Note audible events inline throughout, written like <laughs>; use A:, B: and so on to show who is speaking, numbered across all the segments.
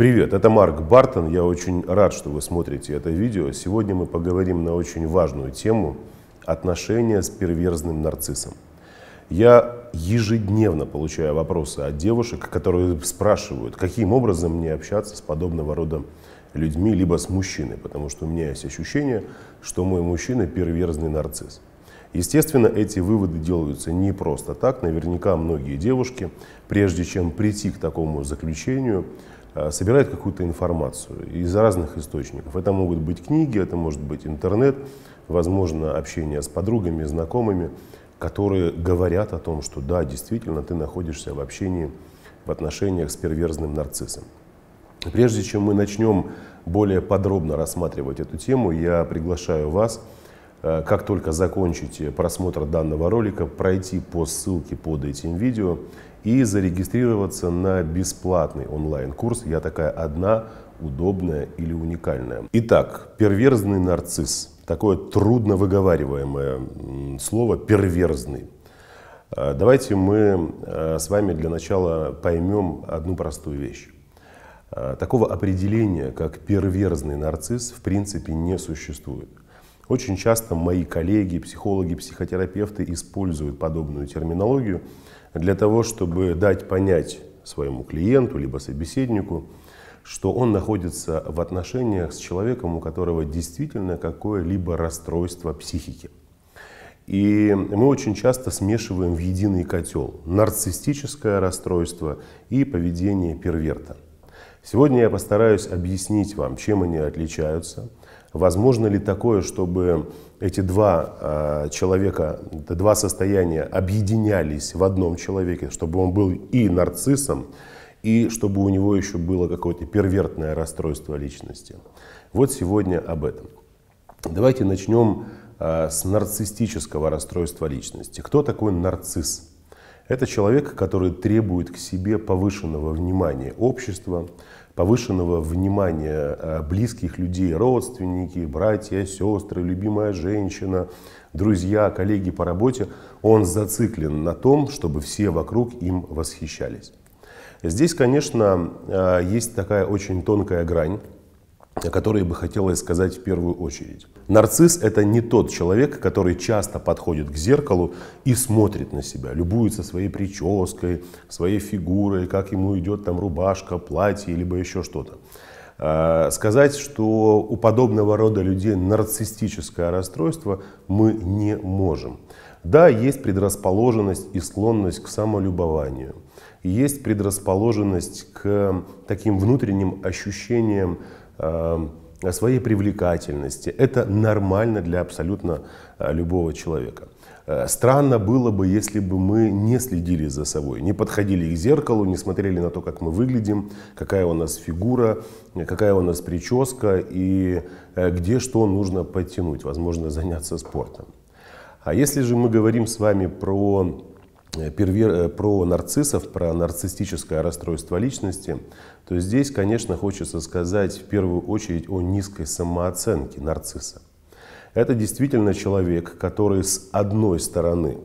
A: Привет, это Марк Бартон. Я очень рад, что вы смотрите это видео. Сегодня мы поговорим на очень важную тему – отношения с перверзным нарциссом. Я ежедневно получаю вопросы от девушек, которые спрашивают, каким образом мне общаться с подобного рода людьми, либо с мужчиной, потому что у меня есть ощущение, что мой мужчина – перверзный нарцисс. Естественно, эти выводы делаются не просто так. Наверняка многие девушки, прежде чем прийти к такому заключению, а, собирает какую-то информацию из разных источников. Это могут быть книги, это может быть интернет, возможно, общение с подругами, знакомыми, которые говорят о том, что да, действительно, ты находишься в общении, в отношениях с перверзным нарциссом. Прежде чем мы начнем более подробно рассматривать эту тему, я приглашаю вас, а, как только закончите просмотр данного ролика, пройти по ссылке под этим видео и зарегистрироваться на бесплатный онлайн-курс «Я такая одна, удобная или уникальная». Итак, перверзный нарцисс. Такое трудно выговариваемое слово «перверзный». А, давайте мы а, с вами для начала поймем одну простую вещь. А, такого определения, как перверзный нарцисс, в принципе не существует. Очень часто мои коллеги, психологи, психотерапевты используют подобную терминологию для того, чтобы дать понять своему клиенту либо собеседнику, что он находится в отношениях с человеком, у которого действительно какое-либо расстройство психики. И мы очень часто смешиваем в единый котел нарциссическое расстройство и поведение перверта. Сегодня я постараюсь объяснить вам, чем они отличаются – Возможно ли такое, чтобы эти два э, человека, два состояния объединялись в одном человеке, чтобы он был и нарциссом, и чтобы у него еще было какое-то первертное расстройство личности? Вот сегодня об этом. Давайте начнем э, с нарциссического расстройства личности. Кто такой нарцисс? Это человек, который требует к себе повышенного внимания общества, повышенного внимания э, близких людей, родственники, братья, сестры, любимая женщина, друзья, коллеги по работе, он зациклен на том, чтобы все вокруг им восхищались. Здесь, конечно, э, есть такая очень тонкая грань о которой бы хотелось сказать в первую очередь. Нарцисс – это не тот человек, который часто подходит к зеркалу и смотрит на себя, любуется своей прической, своей фигурой, как ему идет там рубашка, платье, либо еще что-то. А, сказать, что у подобного рода людей нарциссическое расстройство мы не можем. Да, есть предрасположенность и склонность к самолюбованию. Есть предрасположенность к таким внутренним ощущениям Эм, о своей привлекательности. Это нормально для абсолютно э, любого человека. Э, странно было бы, если бы мы не следили за собой, не подходили к зеркалу, не смотрели на то, как мы выглядим, какая у нас фигура, какая у нас прическа и э, где что нужно подтянуть, возможно, заняться спортом. А если же мы говорим с вами про, про нарциссов, про нарциссическое расстройство личности, то здесь, конечно, хочется сказать в первую очередь о низкой самооценке нарцисса. Это действительно человек, который с одной стороны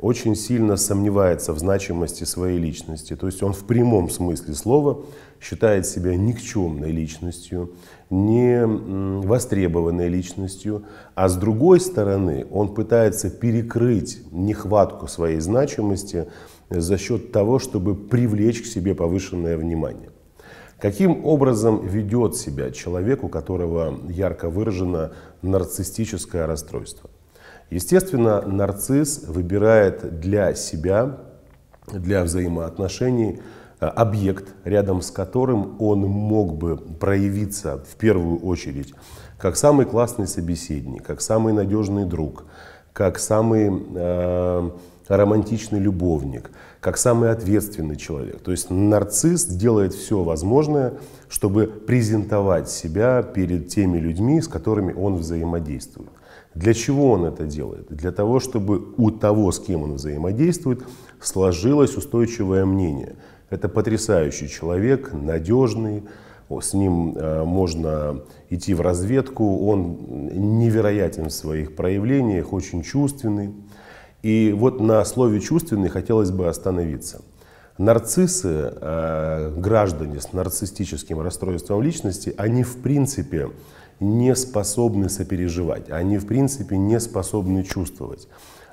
A: очень сильно сомневается в значимости своей личности. То есть он в прямом смысле слова считает себя никчемной личностью, не востребованной личностью, а с другой стороны он пытается перекрыть нехватку своей значимости за счет того, чтобы привлечь к себе повышенное внимание. Каким образом ведет себя человек, у которого ярко выражено нарциссическое расстройство? Естественно, нарцисс выбирает для себя, для взаимоотношений э, объект, рядом с которым он мог бы проявиться в первую очередь как самый классный собеседник, как самый надежный друг, как самый э, романтичный любовник – как самый ответственный человек. То есть нарцисс делает все возможное, чтобы презентовать себя перед теми людьми, с которыми он взаимодействует. Для чего он это делает? Для того, чтобы у того, с кем он взаимодействует, сложилось устойчивое мнение. Это потрясающий человек, надежный, с ним э, можно идти в разведку, он невероятен в своих проявлениях, очень чувственный. И вот на слове «чувственный» хотелось бы остановиться. Нарциссы, э, граждане с нарциссическим расстройством личности, они в принципе не способны сопереживать, они в принципе не способны чувствовать,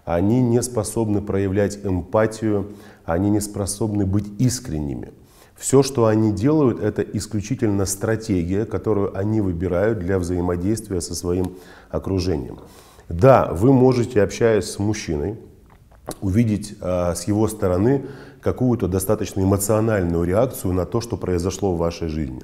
A: они не способны проявлять эмпатию, они не способны быть искренними. Все, что они делают, это исключительно стратегия, которую они выбирают для взаимодействия со своим окружением. Да, вы можете, общаясь с мужчиной, увидеть а, с его стороны какую-то достаточно эмоциональную реакцию на то, что произошло в вашей жизни.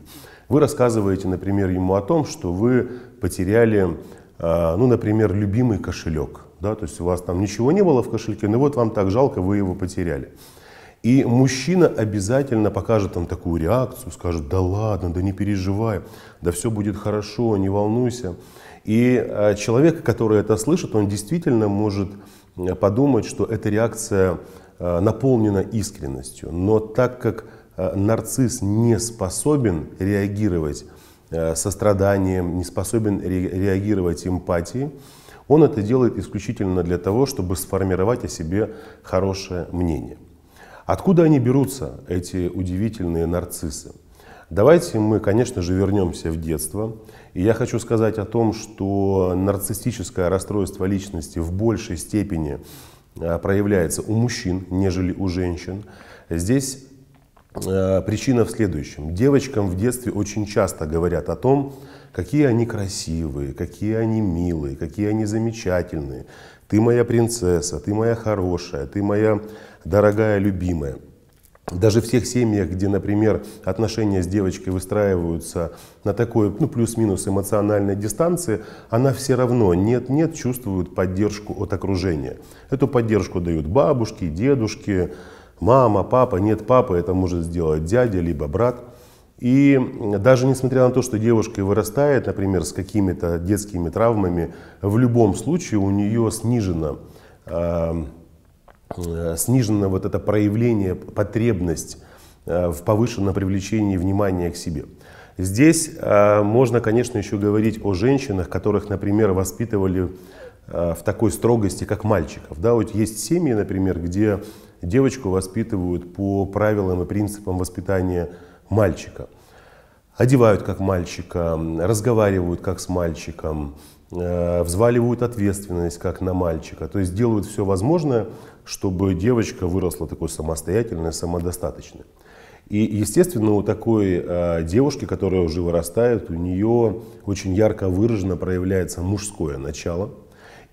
A: Вы рассказываете, например, ему о том, что вы потеряли, а, ну, например, любимый кошелек. Да, то есть у вас там ничего не было в кошельке, но вот вам так жалко, вы его потеряли. И мужчина обязательно покажет вам такую реакцию, скажет, да ладно, да не переживай, да все будет хорошо, не волнуйся. И э, человек, который это слышит, он действительно может э, подумать, что эта реакция э, наполнена искренностью. Но так как нарцисс не способен реагировать состраданием, не способен реагировать эмпатией, он это делает исключительно для того, чтобы сформировать о себе хорошее мнение. Откуда они берутся, эти удивительные нарциссы? Давайте мы, конечно же, вернемся в детство и я хочу сказать о том, что нарциссическое расстройство личности в большей степени э, проявляется у мужчин, нежели у женщин. Здесь э, Причина в следующем. Девочкам в детстве очень часто говорят о том, какие они красивые, какие они милые, какие они замечательные. Ты моя принцесса, ты моя хорошая, ты моя дорогая, любимая. Даже в тех семьях, где, например, отношения с девочкой выстраиваются на такой, ну, плюс-минус эмоциональной дистанции, она все равно нет-нет чувствует поддержку от окружения. Эту поддержку дают бабушки, дедушки, мама, папа. Нет папы, это может сделать дядя, либо брат. И даже несмотря на то, что девушка вырастает, например, с какими-то детскими травмами, в любом случае у нее снижена э Э, снижено вот это проявление, потребность э, в повышенном привлечении внимания к себе. Здесь э, можно, конечно, еще говорить о женщинах, которых, например, воспитывали в такой строгости, как мальчиков. Да, вот есть семьи, например, где девочку воспитывают по правилам и принципам воспитания мальчика. Одевают как мальчика, разговаривают как с мальчиком, Э, взваливают ответственность как на мальчика, то есть делают все возможное, чтобы девочка выросла такой самостоятельной, самодостаточной. И, естественно, у такой э, девушки, которая уже вырастает, у нее очень ярко выраженно проявляется мужское начало.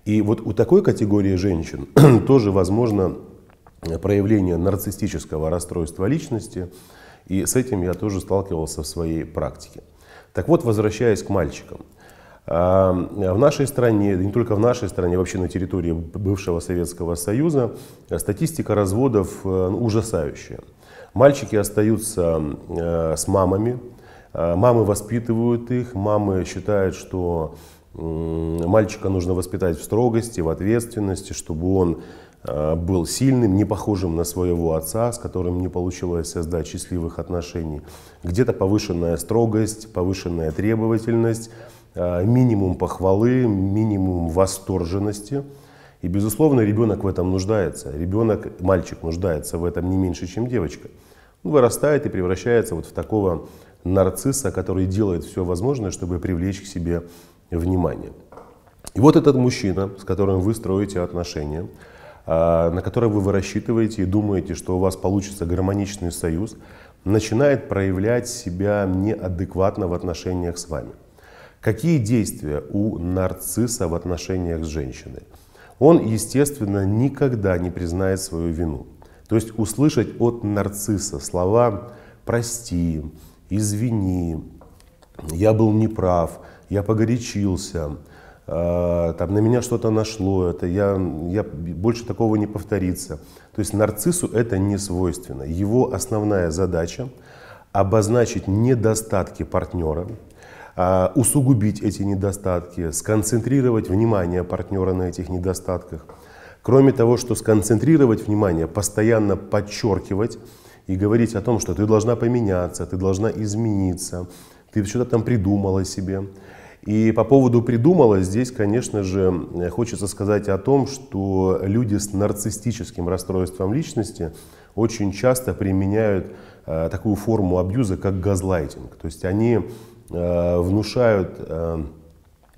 A: И вот у такой категории женщин <clears throat> тоже возможно э, проявление нарциссического расстройства личности, и с этим я тоже сталкивался в своей практике. Так вот, возвращаясь к мальчикам – а, в нашей стране, не только в нашей стране, вообще на территории бывшего Советского Союза, э, статистика разводов э, ну, ужасающая. Мальчики остаются э, с мамами, мамы воспитывают их, мамы считают, что мальчика нужно воспитать в строгости, в ответственности, чтобы он был сильным, не похожим на своего отца, с которым не получилось создать счастливых отношений. Где-то повышенная строгость, повышенная требовательность – Э, минимум похвалы, минимум восторженности. И, безусловно, ребенок в этом нуждается. Ребенок, мальчик нуждается в этом не меньше, чем девочка. Он вырастает и превращается вот в такого нарцисса, который делает все возможное, чтобы привлечь к себе внимание. И вот этот мужчина, с которым вы строите отношения, э, на который вы рассчитываете и думаете, что у вас получится гармоничный союз, начинает проявлять себя неадекватно в отношениях с вами – Какие действия у нарцисса в отношениях с женщиной? Он, естественно, никогда не признает свою вину. То есть услышать от нарцисса слова «прости», «извини», «я был неправ», «я погорячился», «э, там, на меня что-то нашло, это я, я, больше такого не повторится. То есть нарциссу это не свойственно. Его основная задача обозначить недостатки партнера, а, усугубить эти недостатки, сконцентрировать внимание партнера на этих недостатках. Кроме того, что сконцентрировать внимание, постоянно подчеркивать и говорить о том, что ты должна поменяться, ты должна измениться, ты что-то там придумала себе. И по поводу придумала, здесь, конечно же, хочется сказать о том, что люди с нарциссическим расстройством личности очень часто применяют а, такую форму абьюза, как газлайтинг. То есть они Э, внушают э,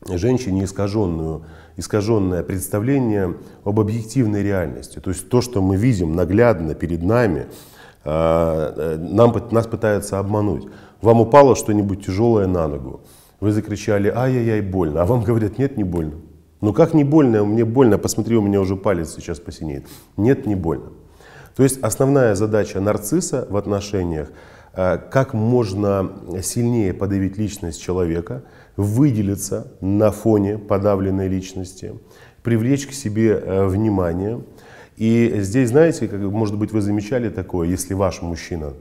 A: женщине искаженную, искаженное представление об объективной реальности. То есть то, что мы видим наглядно перед нами, э, нам, нас пытаются обмануть. Вам упало что-нибудь тяжелое на ногу. Вы закричали «Ай-яй-яй, больно!» А вам говорят «Нет, не больно». Ну как не больно? Мне больно. Посмотри, у меня уже палец сейчас посинеет. Нет, не больно. То есть основная задача нарцисса в отношениях – Э, как можно сильнее подавить личность человека, выделиться на фоне подавленной личности, привлечь к себе э, внимание. И здесь, знаете, как, может быть, вы замечали такое, если ваш мужчина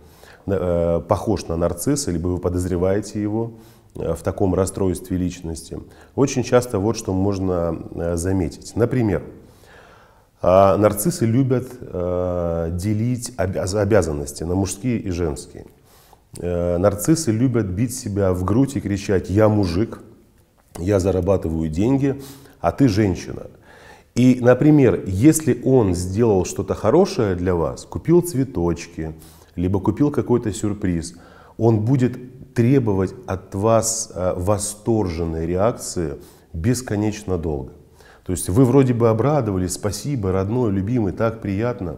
A: э, похож на нарцисса, либо вы подозреваете его в таком расстройстве личности, очень часто вот что можно заметить. Например, нарциссы любят делить обязанности на мужские и женские. Э, нарциссы любят бить себя в грудь и кричать «я мужик», «я зарабатываю деньги», «а ты женщина». И, например, если он сделал что-то хорошее для вас, купил цветочки, либо купил какой-то сюрприз, он будет требовать от вас э, восторженной реакции бесконечно долго. То есть вы вроде бы обрадовались, спасибо, родной, любимый, так приятно.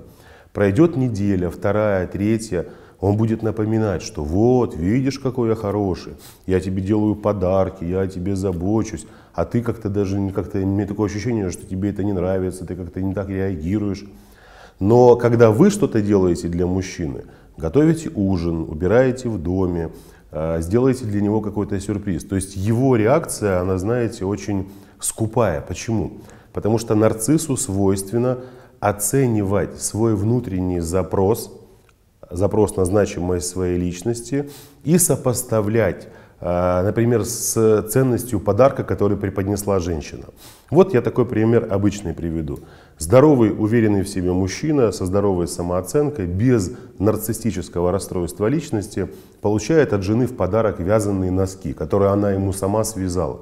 A: Пройдет неделя, вторая, третья – он будет напоминать, что вот, видишь, какой я хороший, я тебе делаю подарки, я о тебе забочусь, а ты как-то даже, как-то, мне такое ощущение, что тебе это не нравится, ты как-то не так реагируешь. Но когда вы что-то делаете для мужчины, готовите ужин, убираете в доме, э, сделаете для него какой-то сюрприз. То есть его реакция, она, знаете, очень скупая. Почему? Потому что нарциссу свойственно оценивать свой внутренний запрос – запрос на значимость своей личности и сопоставлять э, например, с ценностью подарка, который преподнесла женщина. Вот я такой пример обычный приведу. Здоровый, уверенный в себе мужчина со здоровой самооценкой, без нарциссического расстройства личности, получает от жены в подарок вязаные носки, которые она ему сама связала.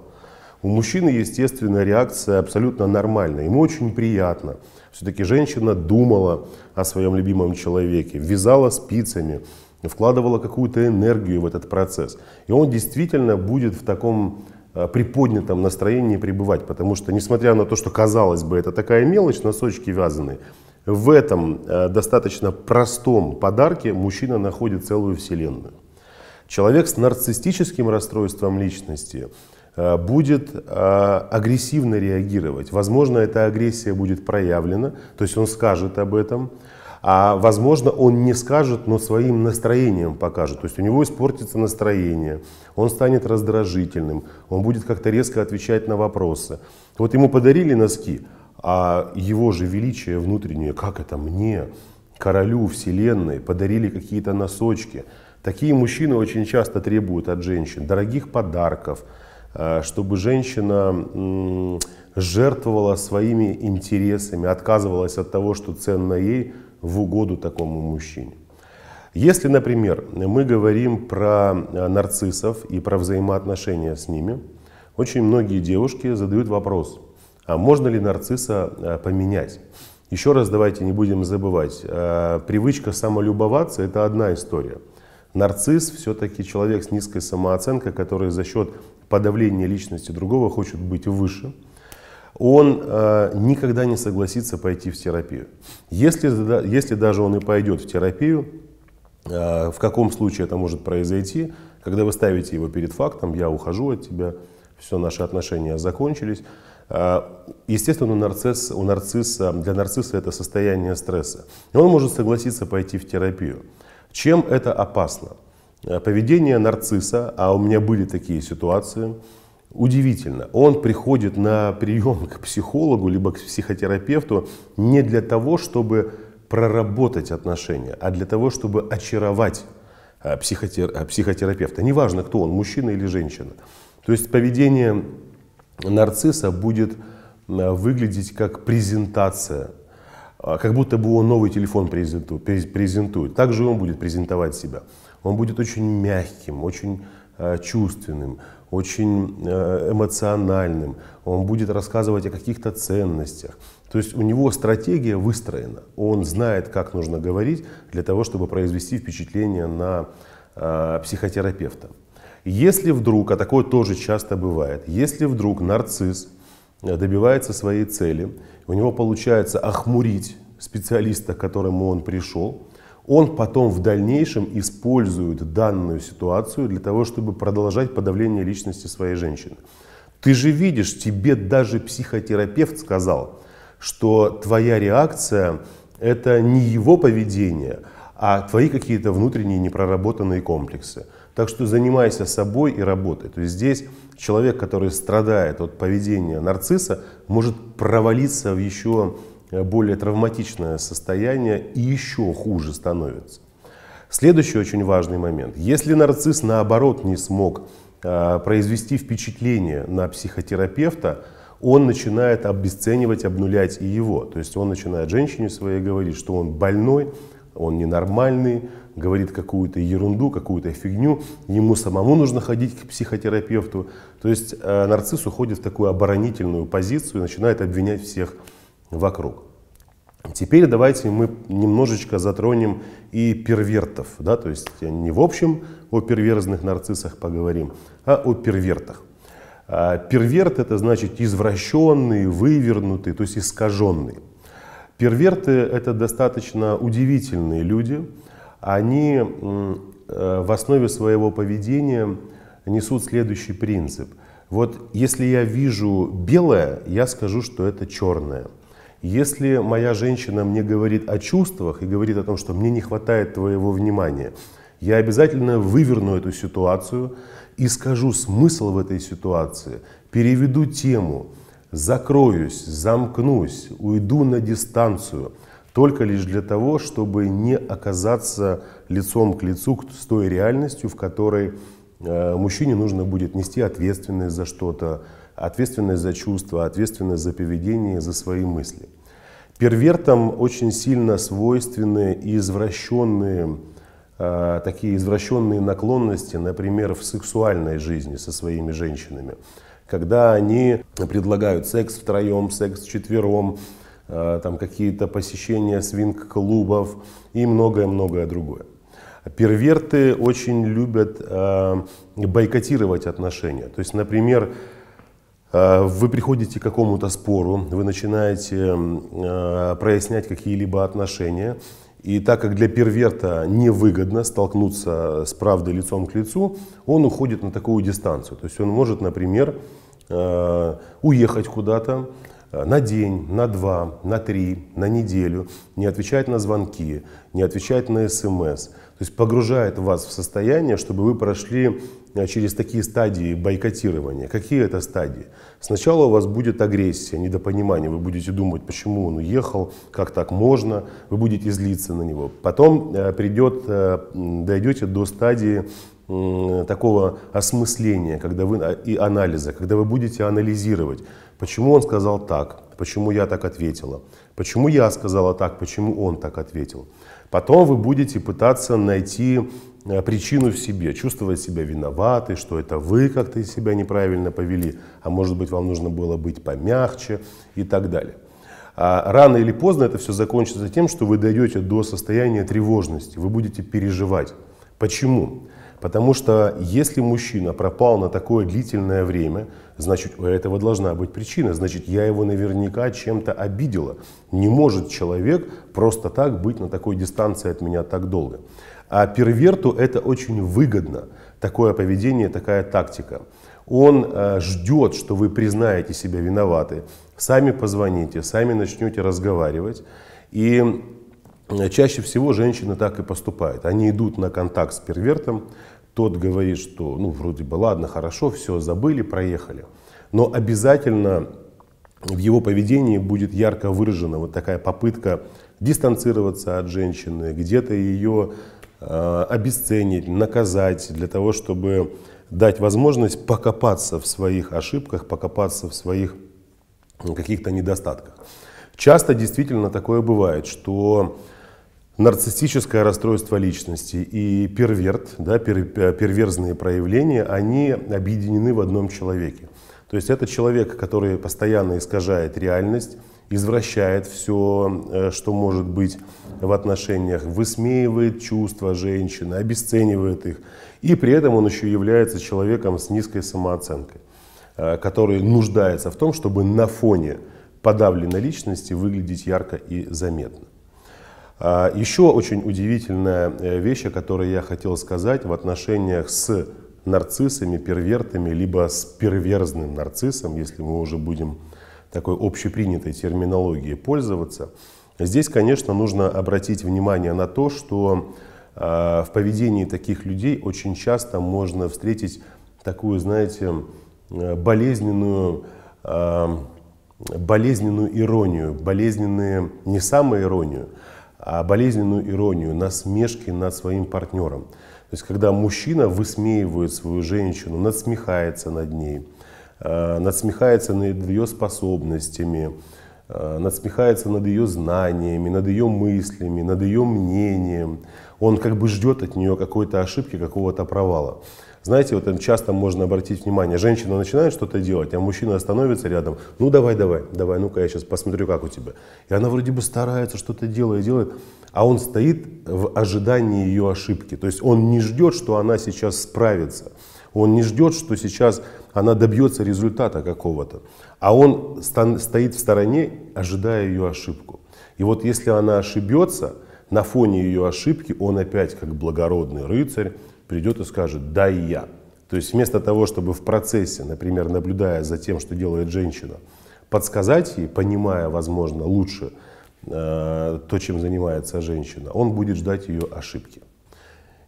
A: У мужчины, естественно, реакция абсолютно нормальная, ему очень приятно – все-таки женщина думала о своем любимом человеке, вязала спицами, вкладывала какую-то энергию в этот процесс. И он действительно будет в таком э, приподнятом настроении пребывать, потому что, несмотря на то, что, казалось бы, это такая мелочь, носочки вязаные, в этом э, достаточно простом подарке мужчина находит целую вселенную. Человек с нарциссическим расстройством личности – Э, будет э, агрессивно реагировать. Возможно, эта агрессия будет проявлена, то есть он скажет об этом, а возможно, он не скажет, но своим настроением покажет. То есть у него испортится настроение, он станет раздражительным, он будет как-то резко отвечать на вопросы. Вот ему подарили носки, а его же величие внутреннее, как это мне, королю вселенной, подарили какие-то носочки. Такие мужчины очень часто требуют от женщин дорогих подарков – Э, чтобы женщина жертвовала своими интересами, отказывалась от того, что ценно ей, в угоду такому мужчине. Если, например, мы говорим про э, нарциссов и про взаимоотношения с ними, очень многие девушки задают вопрос, а можно ли нарцисса э, поменять? Еще раз давайте не будем забывать, привычка самолюбоваться – это одна история. Нарцисс все-таки человек с низкой самооценкой, который за счет подавление личности другого хочет быть выше, он э, никогда не согласится пойти в терапию. Если, если даже он и пойдет в терапию, э, в каком случае это может произойти, когда вы ставите его перед фактом, я ухожу от тебя, все наши отношения закончились. Э, естественно, у, нарцисс, у нарцисса, для нарцисса это состояние стресса. И он может согласиться пойти в терапию. Чем это опасно? Э, поведение нарцисса, а у меня были такие ситуации, удивительно. Он приходит на прием <laughs> к психологу, либо к психотерапевту не для того, чтобы проработать отношения, а для того, чтобы очаровать э, психотер... Э, психотерапевта. Неважно, кто он, мужчина или женщина. То есть поведение нарцисса будет выглядеть как презентация, как будто бы он новый телефон презентует. презентует. Также он будет презентовать себя. Он будет очень мягким, очень э, чувственным, очень э, эмоциональным, он будет рассказывать о каких-то ценностях. То есть у него стратегия выстроена, он знает, как нужно говорить для того, чтобы произвести впечатление на э, психотерапевта. Если вдруг, а такое тоже часто бывает, если вдруг нарцисс добивается своей цели, у него получается охмурить специалиста, к которому он пришел, он потом в дальнейшем использует данную ситуацию для того, чтобы продолжать подавление личности своей женщины. Ты же видишь, тебе даже психотерапевт сказал, что твоя реакция – это не его поведение, а твои какие-то внутренние непроработанные комплексы. Так что занимайся собой и работай. То есть здесь человек, который страдает от поведения нарцисса, может провалиться в еще Э, более травматичное состояние и еще хуже становится. Следующий очень важный момент. Если нарцисс наоборот не смог э, произвести впечатление на психотерапевта, он начинает обесценивать, обнулять и его. То есть он начинает женщине своей говорить, что он больной, он ненормальный, говорит какую-то ерунду, какую-то фигню, ему самому нужно ходить к психотерапевту. То есть э, нарцисс уходит в такую оборонительную позицию и начинает обвинять всех вокруг. Теперь давайте мы немножечко затронем и первертов, да, то есть не в общем о перверзных нарциссах поговорим, а о первертах. А, перверт – это значит извращенный, вывернутый, то есть искаженный. Перверты – это достаточно удивительные люди. Они э, в основе своего поведения несут следующий принцип. Вот если я вижу белое, я скажу, что это черное – если моя женщина мне говорит о чувствах и говорит о том, что мне не хватает твоего внимания, я обязательно выверну эту ситуацию и скажу смысл в этой ситуации, переведу тему, закроюсь, замкнусь, уйду на дистанцию, только лишь для того, чтобы не оказаться лицом к лицу с той реальностью, в которой э, мужчине нужно будет нести ответственность за что-то, ответственность за чувства, ответственность за поведение, за свои мысли. Первертам очень сильно свойственны извращенные, э, такие извращенные наклонности, например, в сексуальной жизни со своими женщинами. Когда они предлагают секс втроем, секс четвером, э, там какие-то посещения свинг-клубов и многое-многое другое. Перверты очень любят э, бойкотировать отношения. То есть, например, Э, вы приходите к какому-то спору, вы начинаете э, прояснять какие-либо отношения, и так как для перверта невыгодно столкнуться с правдой лицом к лицу, он уходит на такую дистанцию. То есть он может, например, э, уехать куда-то на день, на два, на три, на неделю, не отвечать на звонки, не отвечать на смс, то есть погружает вас в состояние, чтобы вы прошли э, через такие стадии бойкотирования. Какие это стадии? Сначала у вас будет агрессия, недопонимание. Вы будете думать, почему он уехал, как так можно. Вы будете злиться на него. Потом э, придет, э, дойдете до стадии такого осмысления, когда вы а, и анализа, когда вы будете анализировать, почему он сказал так, почему я так ответила, почему я сказала так, почему он так ответил. Потом вы будете пытаться найти э, причину в себе, чувствовать себя виноваты, что это вы как-то себя неправильно повели, а может быть вам нужно было быть помягче и так далее. А рано или поздно это все закончится тем, что вы дойдете до состояния тревожности, вы будете переживать. Почему? Потому что если мужчина пропал на такое длительное время, значит, у этого должна быть причина. Значит, я его наверняка чем-то обидела. Не может человек просто так быть на такой дистанции от меня так долго. А перверту это очень выгодно, такое поведение, такая тактика. Он э, ждет, что вы признаете себя виноваты, сами позвоните, сами начнете разговаривать. И э, чаще всего женщины так и поступают. Они идут на контакт с первертом, тот говорит, что ну вроде бы ладно, хорошо, все, забыли, проехали. Но обязательно в его поведении будет ярко выражена вот такая попытка дистанцироваться от женщины, где-то ее э, обесценить, наказать для того, чтобы дать возможность покопаться в своих ошибках, покопаться в своих каких-то недостатках. Часто действительно такое бывает, что нарциссическое расстройство личности и перверт, да, пер, э, перверзные проявления, они объединены в одном человеке. То есть это человек, который постоянно искажает реальность, извращает все, э, что может быть в отношениях, высмеивает чувства женщины, обесценивает их. И при этом он еще является человеком с низкой самооценкой, э, который нуждается в том, чтобы на фоне подавленной личности выглядеть ярко и заметно. А, еще очень удивительная э, вещь, о которой я хотел сказать в отношениях с нарциссами, первертами, либо с перверзным нарциссом, если мы уже будем такой общепринятой терминологией пользоваться. Здесь, конечно, нужно обратить внимание на то, что а, в поведении таких людей очень часто можно встретить такую, знаете, э, болезненную, а, болезненную иронию, болезненные, не самоиронию, иронию а, болезненную иронию, насмешки над своим партнером. То есть, когда мужчина высмеивает свою женщину, надсмехается над ней, а, надсмехается над ее способностями, а, надсмехается над ее знаниями, над ее мыслями, над ее мнением. Он как бы ждет от нее какой-то ошибки, какого-то провала. Знаете, вот часто можно обратить внимание, женщина начинает что-то делать, а мужчина остановится рядом, ну давай, давай, давай, ну-ка я сейчас посмотрю, как у тебя. И она вроде бы старается, что-то делает, делает, а он стоит в ожидании ее ошибки. То есть он не ждет, что она сейчас справится. Он не ждет, что сейчас она добьется результата какого-то. А он стоит в стороне, ожидая ее ошибку. И вот если она ошибется, на фоне ее ошибки он опять как благородный рыцарь, придет и скажет «да и я». То есть вместо того, чтобы в процессе, например, наблюдая за тем, что делает женщина, подсказать ей, понимая, возможно, лучше э, то, чем занимается женщина, он будет ждать ее ошибки.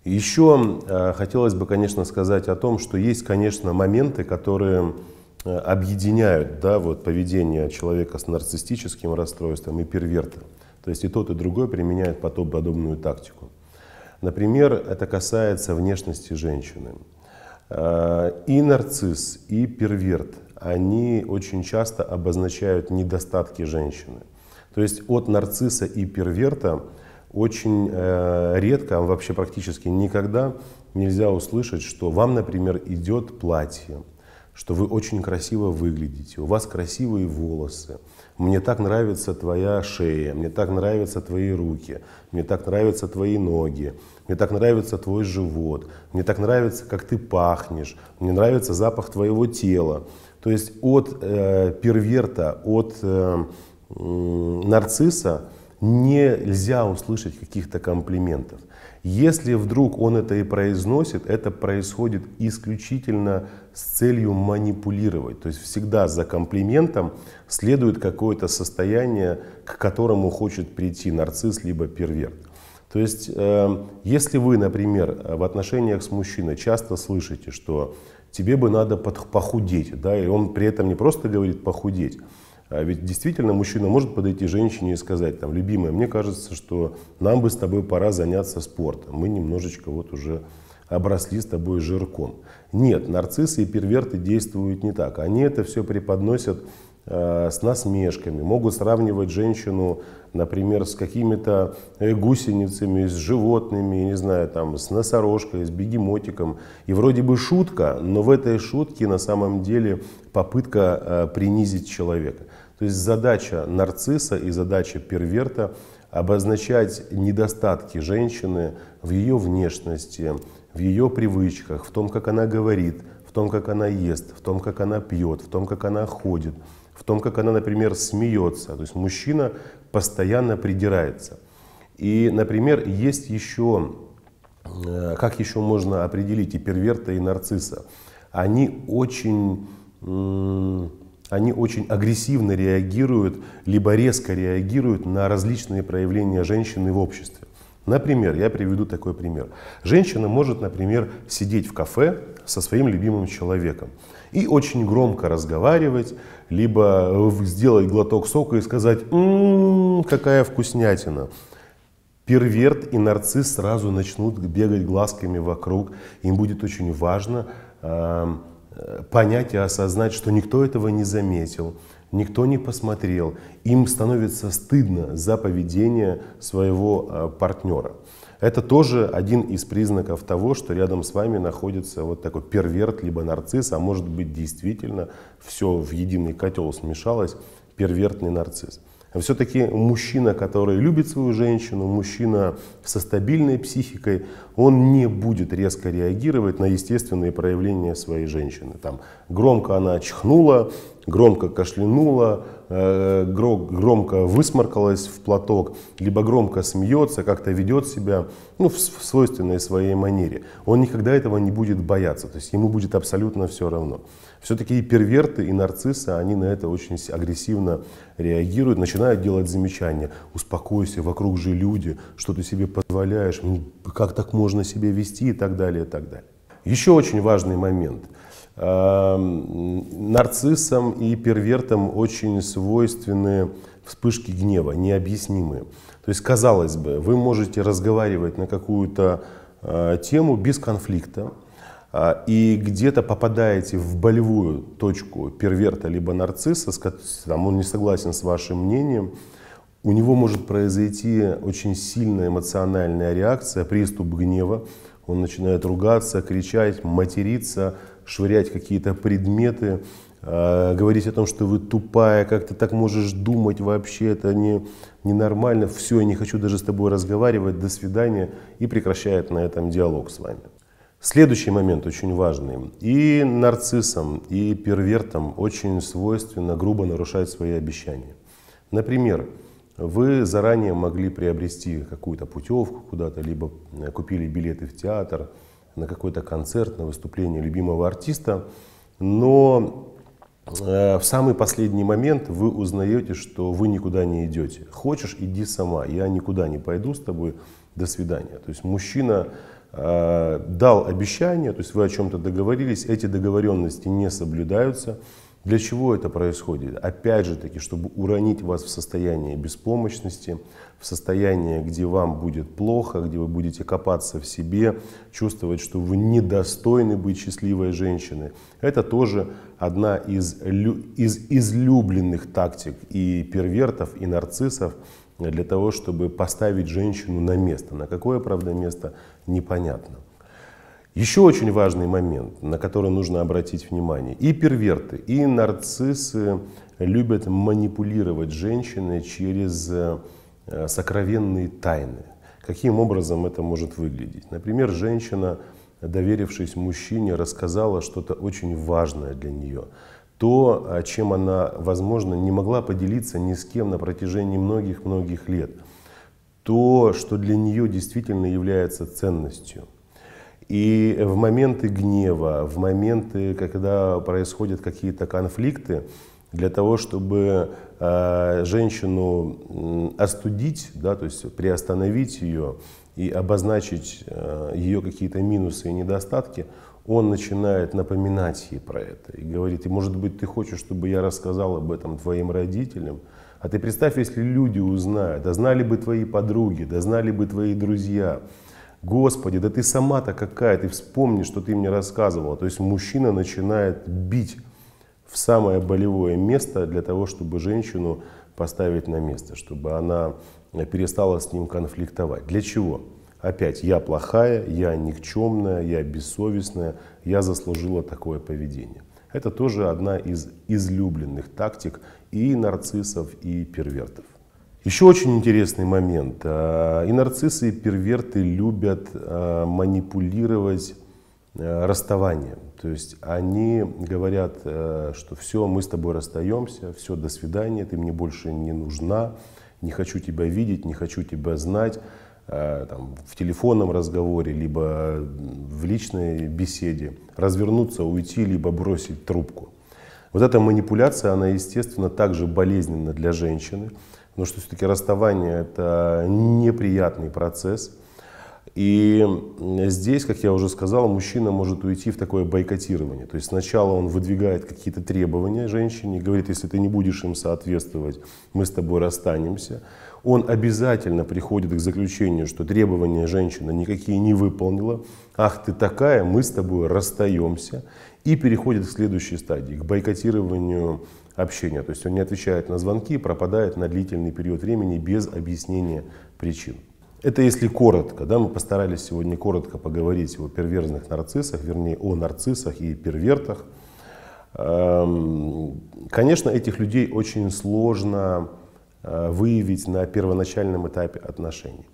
A: Еще э, хотелось бы, конечно, сказать о том, что есть, конечно, моменты, которые э, объединяют да, вот, поведение человека с нарциссическим расстройством и перверта. То есть и тот, и другой применяют подобную тактику. Например, это касается внешности женщины. Э, и нарцисс, и перверт, они очень часто обозначают недостатки женщины. То есть от нарцисса и перверта очень э, редко, а вообще практически никогда нельзя услышать, что вам, например, идет платье, что вы очень красиво выглядите, у вас красивые волосы, мне так нравится твоя шея, мне так нравятся твои руки, мне так нравятся твои ноги, мне так нравится твой живот, мне так нравится, как ты пахнешь, мне нравится запах твоего тела. То есть от э, перверта, от э, нарцисса нельзя услышать каких-то комплиментов. Если вдруг он это и произносит, это происходит исключительно с целью манипулировать. То есть всегда за комплиментом следует какое-то состояние, к которому хочет прийти нарцисс либо перверт. То есть, э, если вы, например, в отношениях с мужчиной часто слышите, что тебе бы надо похудеть, да, и он при этом не просто говорит похудеть, а ведь действительно мужчина может подойти женщине и сказать, там, любимая, мне кажется, что нам бы с тобой пора заняться спортом. Мы немножечко вот уже обросли с тобой жирком. Нет, нарциссы и перверты действуют не так. Они это все преподносят Э, с насмешками, могут сравнивать женщину, например, с какими-то э, гусеницами, с животными, не знаю, там, с носорожкой, с бегемотиком. И вроде бы шутка, но в этой шутке на самом деле попытка э, принизить человека. То есть задача нарцисса и задача перверта обозначать недостатки женщины в ее внешности, в ее привычках, в том, как она говорит, в том, как она ест, в том, как она пьет, в том, как она ходит – в том, как она, например, смеется. То есть мужчина постоянно придирается. И, например, есть еще, э, как еще можно определить и перверта, и нарцисса. Они очень, они очень агрессивно реагируют, либо резко реагируют на различные проявления женщины в обществе. Например, я приведу такой пример. Женщина может, например, сидеть в кафе, со своим любимым человеком. И очень громко разговаривать, либо сделать глоток сока и сказать «Ммм, какая вкуснятина!» Перверт и нарцисс сразу начнут бегать глазками вокруг. Им будет очень важно а, э, понять и осознать, что никто этого не заметил, никто не посмотрел, им становится стыдно за поведение своего э, партнера. Это тоже один из признаков того, что рядом с вами находится вот такой перверт, либо нарцисс, а может быть действительно все в единый котел смешалось, первертный нарцисс. Все-таки мужчина, который любит свою женщину, мужчина со стабильной психикой, он не будет резко реагировать на естественные проявления своей женщины. Там громко она чихнула, громко кашлянула, э, громко высморкалась в платок, либо громко смеется, как-то ведет себя ну, в свойственной своей манере. Он никогда этого не будет бояться, то есть ему будет абсолютно все равно. Все-таки и перверты, и нарциссы, они на это очень агрессивно реагируют, начинают делать замечания. Успокойся, вокруг же люди, что ты себе позволяешь, ну, как так можно себя вести и так далее, и так далее. Еще очень важный момент. Эм, нарциссам и первертам очень свойственны вспышки гнева, необъяснимые. То есть, казалось бы, вы можете разговаривать на какую-то э, тему без конфликта, а, и где-то попадаете в болевую точку перверта либо нарцисса, с там, он не согласен с вашим мнением, у него может произойти очень сильная эмоциональная реакция, приступ гнева, он начинает ругаться, кричать, материться, швырять какие-то предметы, а, говорить о том, что вы тупая, как ты так можешь думать вообще, это не, ненормально, все, я не хочу даже с тобой разговаривать, до свидания, и прекращает на этом диалог с вами. Следующий момент очень важный. И нарциссам, и первертам очень свойственно грубо нарушать свои обещания. Например, вы заранее могли приобрести какую-то путевку куда-то, либо э, купили билеты в театр, на какой-то концерт, на выступление любимого артиста, но э, в самый последний момент вы узнаете, что вы никуда не идете. Хочешь, иди сама, я никуда не пойду с тобой, до свидания. То есть мужчина Э, дал обещание, то есть вы о чем-то договорились, эти договоренности не соблюдаются. Для чего это происходит? Опять же таки, чтобы уронить вас в состояние беспомощности, в состояние, где вам будет плохо, где вы будете копаться в себе, чувствовать, что вы недостойны быть счастливой женщиной. Это тоже одна из, из излюбленных тактик и первертов, и нарциссов для того, чтобы поставить женщину на место. На какое, правда, место? непонятно. Еще очень важный момент, на который нужно обратить внимание. И перверты, и нарциссы любят манипулировать женщины через э, сокровенные тайны. Каким образом это может выглядеть? Например, женщина, доверившись мужчине, рассказала что-то очень важное для нее. То, э, чем она, возможно, не могла поделиться ни с кем на протяжении многих-многих лет – то, что для нее действительно является ценностью. И в моменты гнева, в моменты, когда происходят какие-то конфликты, для того, чтобы а, женщину остудить, да, то есть приостановить ее и обозначить а, ее какие-то минусы и недостатки, он начинает напоминать ей про это и говорит, и может быть ты хочешь, чтобы я рассказал об этом твоим родителям, а ты представь, если люди узнают, да знали бы твои подруги, да знали бы твои друзья. Господи, да ты сама-то какая, ты вспомни, что ты мне рассказывала. То есть мужчина начинает бить в самое болевое место для того, чтобы женщину поставить на место, чтобы она перестала с ним конфликтовать. Для чего? Опять, я плохая, я никчемная, я бессовестная, я заслужила такое поведение. Это тоже одна из излюбленных тактик и нарциссов, и первертов. Еще очень интересный момент. А, и нарциссы, и перверты любят а, манипулировать а, расставанием. То есть они говорят, что все, мы с тобой расстаемся, все, до свидания, ты мне больше не нужна, не хочу тебя видеть, не хочу тебя знать. Там, в телефонном разговоре, либо в личной беседе, развернуться, уйти, либо бросить трубку. Вот эта манипуляция, она, естественно, также болезненна для женщины, потому что все-таки расставание – это неприятный процесс. И здесь, как я уже сказал, мужчина может уйти в такое бойкотирование. То есть сначала он выдвигает какие-то требования женщине, говорит, если ты не будешь им соответствовать, мы с тобой расстанемся. Он обязательно приходит к заключению, что требования женщина никакие не выполнила. Ах ты такая, мы с тобой расстаемся и переходит к следующей стадии, к бойкотированию общения. То есть он не отвечает на звонки, пропадает на длительный период времени без объяснения причин. Это если коротко, да, мы постарались сегодня коротко поговорить о перверзных нарциссах, вернее о нарциссах и первертах. Эм, конечно, этих людей очень сложно э, выявить на первоначальном этапе отношений.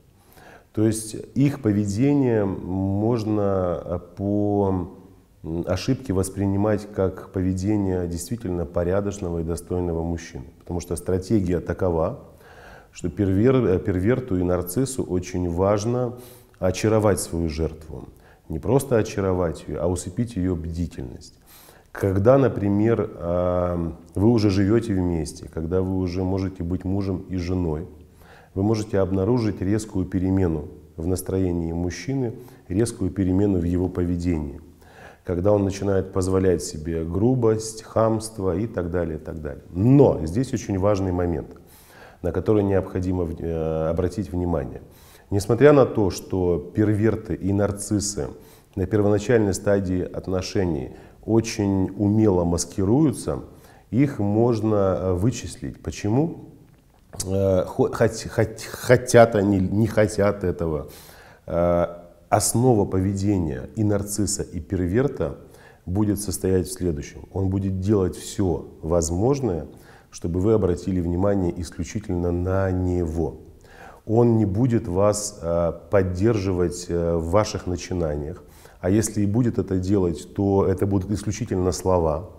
A: То есть их поведение можно э, по ошибки воспринимать как поведение действительно порядочного и достойного мужчины. Потому что стратегия такова, что первер, э, перверту и нарциссу очень важно очаровать свою жертву. Не просто очаровать ее, а усыпить ее бдительность. Когда, например, а, вы уже живете вместе, когда вы уже можете быть мужем и женой, вы можете обнаружить резкую перемену в настроении мужчины, резкую перемену в его поведении когда он начинает позволять себе грубость, хамство и так далее, и так далее. Но здесь очень важный момент, на который необходимо э, обратить внимание. Несмотря на то, что перверты и нарциссы на первоначальной стадии отношений очень умело маскируются, их можно э, вычислить. Почему? Э, хотят они, не хотят этого основа поведения и нарцисса, и перверта будет состоять в следующем. Он будет делать все возможное, чтобы вы обратили внимание исключительно на него. Он не будет вас э, поддерживать э, в ваших начинаниях. А если и будет это делать, то это будут исключительно слова.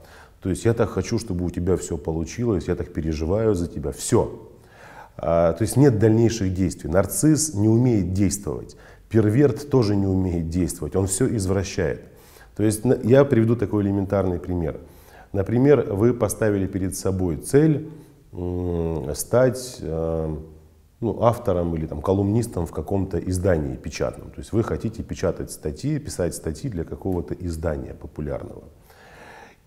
A: То есть я так хочу, чтобы у тебя все получилось, я так переживаю за тебя. Все. А, то есть нет дальнейших действий. Нарцисс не умеет действовать. Перверт тоже не умеет действовать, он все извращает. То есть я приведу такой элементарный пример. Например, вы поставили перед собой цель стать эм, ну, автором или там, колумнистом в каком-то издании печатном. То есть вы хотите печатать статьи, писать статьи для какого-то издания популярного.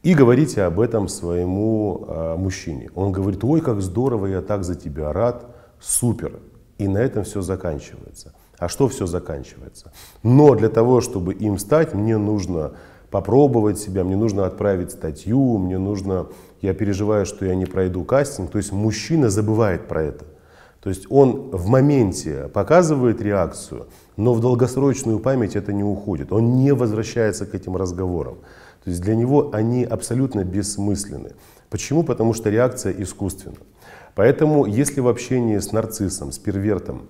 A: И говорите об этом своему э, мужчине. Он говорит, ой, как здорово, я так за тебя рад, супер. И на этом все заканчивается а что все заканчивается. Но для того, чтобы им стать, мне нужно попробовать себя, мне нужно отправить статью, мне нужно, я переживаю, что я не пройду кастинг. То есть мужчина забывает про это. То есть он в моменте показывает реакцию, но в долгосрочную память это не уходит. Он не возвращается к этим разговорам. То есть для него они абсолютно бессмысленны. Почему? Потому что реакция искусственна. Поэтому если в общении с нарциссом, с первертом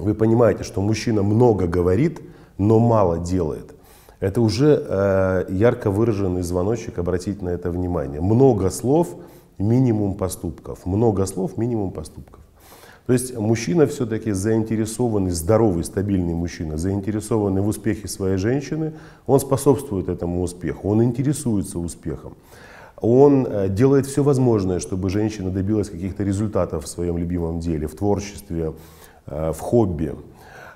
A: вы понимаете, что мужчина много говорит, но мало делает. Это уже э, ярко выраженный звоночек, обратить на это внимание. Много слов, минимум поступков. Много слов, минимум поступков. То есть мужчина все-таки заинтересованный, здоровый, стабильный мужчина, заинтересованный в успехе своей женщины, он способствует этому успеху, он интересуется успехом. Он э, делает все возможное, чтобы женщина добилась каких-то результатов в своем любимом деле, в творчестве, Э, в хобби.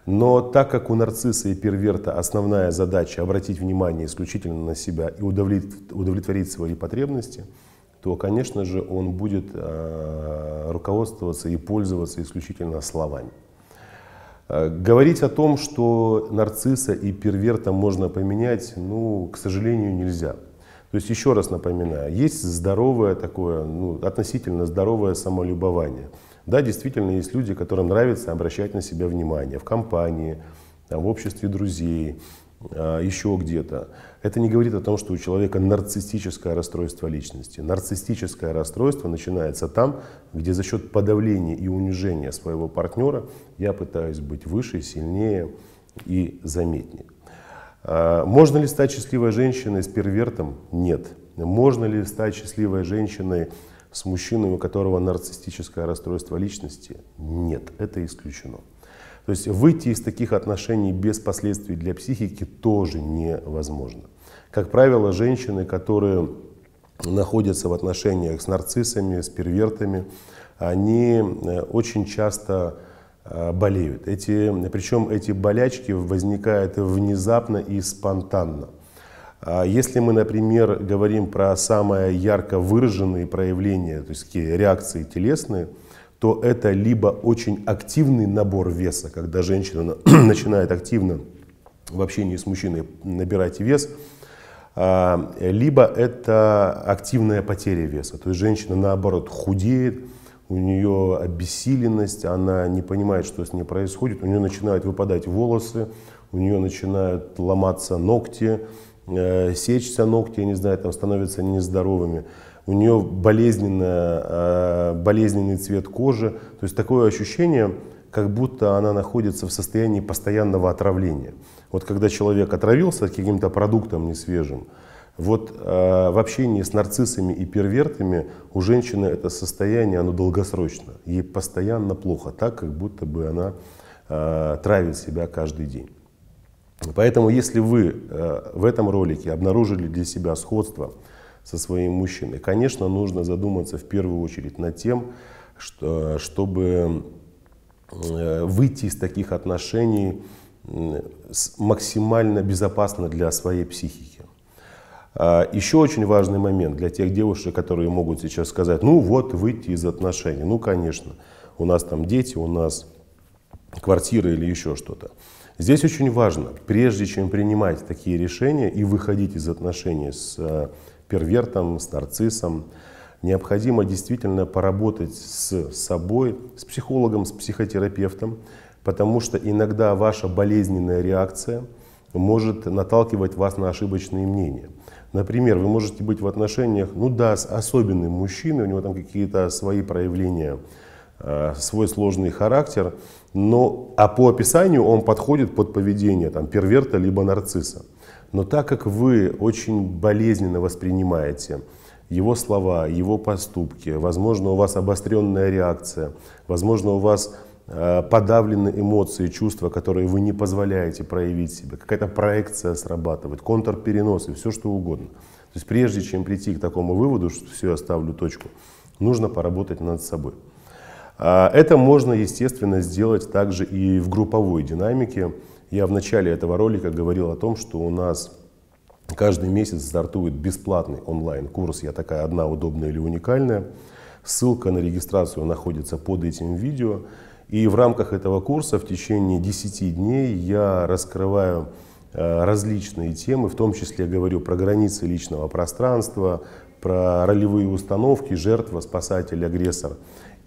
A: Но так как у нарцисса и перверта основная задача обратить внимание исключительно на себя и удовлетворить свои потребности, то, конечно же, он будет э, руководствоваться и пользоваться исключительно словами. Э, говорить о том, что нарцисса и перверта можно поменять, ну, к сожалению, нельзя. То есть, еще раз напоминаю, есть здоровое такое, ну, относительно здоровое самолюбование – да, действительно, есть люди, которым нравится обращать на себя внимание в компании, в обществе друзей, а, еще где-то. Это не говорит о том, что у человека нарциссическое расстройство личности. Нарциссическое расстройство начинается там, где за счет подавления и унижения своего партнера я пытаюсь быть выше, сильнее и заметнее. А, можно ли стать счастливой женщиной с первертом? Нет. Можно ли стать счастливой женщиной с мужчиной, у которого нарциссическое расстройство личности, нет, это исключено. То есть выйти из таких отношений без последствий для психики тоже невозможно. Как правило, женщины, которые находятся в отношениях с нарциссами, с первертами, они э, очень часто э, болеют. Эти, причем эти болячки возникают внезапно и спонтанно. А если мы, например, говорим про самые ярко выраженные проявления, то есть такие реакции телесные, то это либо очень активный набор веса, когда женщина <clears throat> начинает активно в общении с мужчиной набирать вес, а, либо это активная потеря веса. То есть женщина, наоборот, худеет, у нее обессиленность, она не понимает, что с ней происходит, у нее начинают выпадать волосы, у нее начинают ломаться ногти, Э, сечься ногти, я не знаю, там становятся нездоровыми. У нее болезненная, э, болезненный цвет кожи. То есть такое ощущение, как будто она находится в состоянии постоянного отравления. Вот когда человек отравился каким-то продуктом несвежим, вот э, в общении с нарциссами и первертами у женщины это состояние, оно долгосрочно. Ей постоянно плохо, так как будто бы она э, травит себя каждый день. Поэтому, если вы э, в этом ролике обнаружили для себя сходство со своим мужчиной, конечно, нужно задуматься в первую очередь над тем, что, чтобы э, выйти из таких отношений максимально безопасно для своей психики. А, еще очень важный момент для тех девушек, которые могут сейчас сказать, ну вот, выйти из отношений. Ну, конечно, у нас там дети, у нас квартира или еще что-то. Здесь очень важно, прежде чем принимать такие решения и выходить из отношений с э, первертом, с нарциссом, необходимо действительно поработать с собой, с психологом, с психотерапевтом, потому что иногда ваша болезненная реакция может наталкивать вас на ошибочные мнения. Например, вы можете быть в отношениях, ну да, с особенным мужчиной, у него там какие-то свои проявления, э, свой сложный характер, но, а по описанию он подходит под поведение там, перверта либо нарцисса. Но так как вы очень болезненно воспринимаете его слова, его поступки, возможно, у вас обостренная реакция, возможно, у вас э, подавлены эмоции, чувства, которые вы не позволяете проявить себе, какая-то проекция срабатывает, контрперенос и все что угодно. То есть прежде чем прийти к такому выводу, что все, оставлю точку, нужно поработать над собой. А, это можно, естественно, сделать также и в групповой динамике. Я в начале этого ролика говорил о том, что у нас каждый месяц стартует бесплатный онлайн-курс «Я такая одна, удобная или уникальная». Ссылка на регистрацию находится под этим видео. И в рамках этого курса в течение 10 дней я раскрываю э, различные темы, в том числе говорю про границы личного пространства, про ролевые установки, жертва, спасатель, агрессор.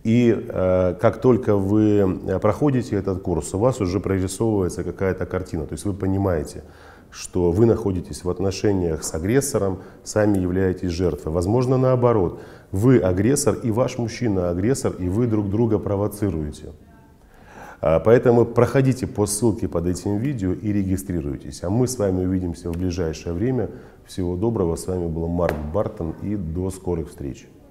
A: И э, как только вы э, проходите этот курс, у вас уже прорисовывается какая-то картина. То есть вы понимаете, что вы находитесь в отношениях с агрессором, сами являетесь жертвой. Возможно, наоборот, вы агрессор, и ваш мужчина агрессор, и вы друг друга провоцируете. А, поэтому проходите по ссылке под этим видео и регистрируйтесь. А мы с вами увидимся в ближайшее время. Всего доброго. С вами был Марк Бартон и до скорых встреч.